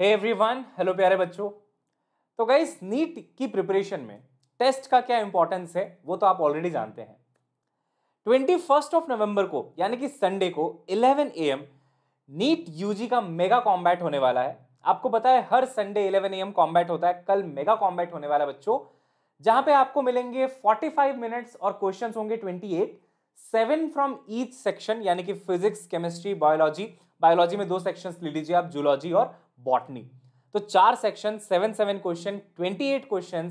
hey everyone hello प्यारे बच्चों तो गाइस नीट की प्रिपरेशन में टेस्ट का क्या इंपॉर्टेंस है वो तो आप ऑलरेडी जानते हैं ट्वेंटी फर्स्ट ऑफ नवंबर को यानी कि संडे को इलेवन ए एम नीट जी का मेगा कॉम्बैट होने वाला है आपको पता है हर Sunday eleven A M combat होता है कल मेगा कॉम्बैट होने वाला बच्चों जहां पे आपको मिलेंगे फोर्टी फाइव मिनट्स और क्वेश्चन होंगे twenty eight seven from each section यानी कि फिजिक्स केमिस्ट्री बायोलॉजी बायोलॉजी में दो सेक्शंस ले लीजिए आप जूलॉजी और बॉटनी तो चार section seven seven question twenty eight question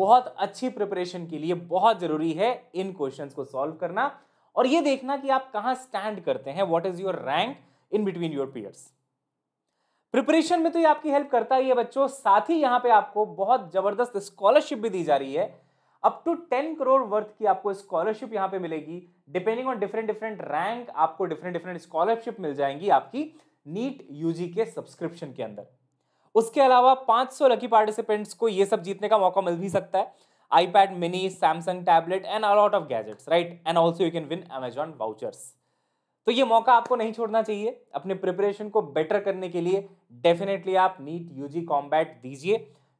बहुत अच्छी प्रिपरेशन के लिए बहुत जरूरी है इन क्वेश्चन को सॉल्व करना और ये देखना कि आप कहाँ स्टैंड करते हैं what is your rank in between your peers preparation में तो ये आपकी हेल्प करता ही है बच्चों साथ ही यहाँ पे आपको बहुत जबरदस्त स्कॉलरशिप भी दी जा रही है up to ten crore worth की आपको स्कॉलरशिप यहाँ पे मिलेगी depending on different different rank आपको डिफरेंट डिफरेंट स्कॉलरशिप मिल जाएंगी आपकी नीट यूजी के सब्सक्रिप्शन के अंदर उसके अलावा 500 लकी पार्टिसिपेंट्स को ये सब जीतने का मौका मिल भी सकता है iPad mini Samsung tablet and a lot of gadgets right and also you can win Amazon vouchers तो ये मौका आपको नहीं छोड़ना चाहिए अपने प्रिपरेशन को बेटर करने के लिए डेफिनेटली आप नीट यूजी कॉम्बैट दीजिए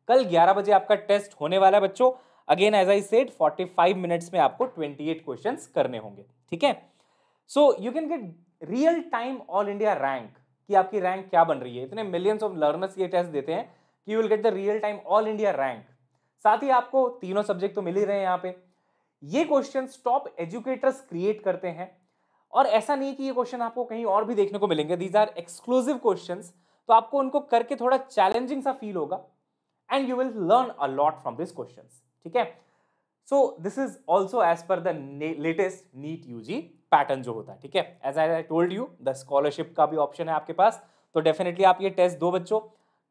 कल ग्यारह बजे आपका टेस्ट होने वाला है बच्चों again as I said five minutes में आपको एट क्वेश्चन करने होंगे ठीक है so you can get real time all India rank कि आपकी रैंक क्या बन रही है इतने मिलियंस ऑफ लर्नर्स ये टेस्ट देते हैं कि you will get the real time all India rank साथ ही आपको तीनों सब्जेक्ट तो मिल ही रहे हैं यहाँ पे ये क्वेश्चन टॉप एजुकेटर्स क्रिएट करते हैं और ऐसा नहीं कि ये क्वेश्चन आपको कहीं और भी देखने को मिलेंगे दीज आर एक्सक्लूसिव क्वेश्चन तो आपको उनको करके थोड़ा चैलेंजिंग सा फील होगा and you will learn a lot from this question ठीक है so this is also as per the latest NEET U G pattern जो होता है ठीक है as I I told you the scholarship का भी ऑप्शन है आपके पास तो डेफिनेटली आप ये टेस्ट दो बच्चों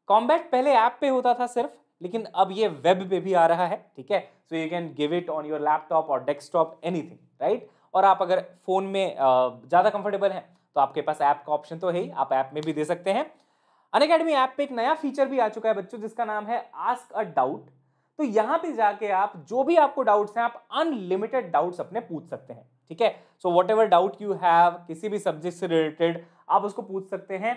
कॉम्बैट पहले ऐप पे होता था सिर्फ लेकिन अब ये वेब पे भी आ रहा है ठीक है so you can give it on your laptop और डेस्कटॉप एनीथिंग राइट और आप अगर फ़ोन में ज़्यादा कंफर्टेबल हैं तो आपके पास ऐप का ऑप्शन तो है ही आप ऐप में भी दे सकते हैं अन अकेडमी ऐप पे एक नया फीचर भी आ चुका है बच्चों जिसका नाम है आस्क अ डाउट तो यहां पे जाके आप जो भी आपको डाउट्स हैं आप अनलिमिटेड डाउट्स अपने पूछ सकते हैं ठीक है so whatever doubt you have किसी भी सब्जेक्ट से रिलेटेड आप उसको पूछ सकते हैं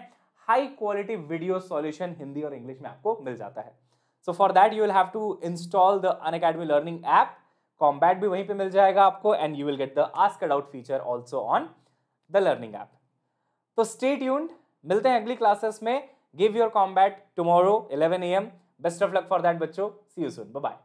high quality video solution Hindi और इंग्लिश में आपको मिल जाता है so for that you will have to install the Unacademy learning app combat भी वहीं पे मिल जाएगा आपको and you will get the ask doubt feature also on the learning app तो स्टेट यून मिलते हैं अगली क्लासेस में give your combat tomorrow 11 A M best of luck for that बच्चों सी यू सुन बाय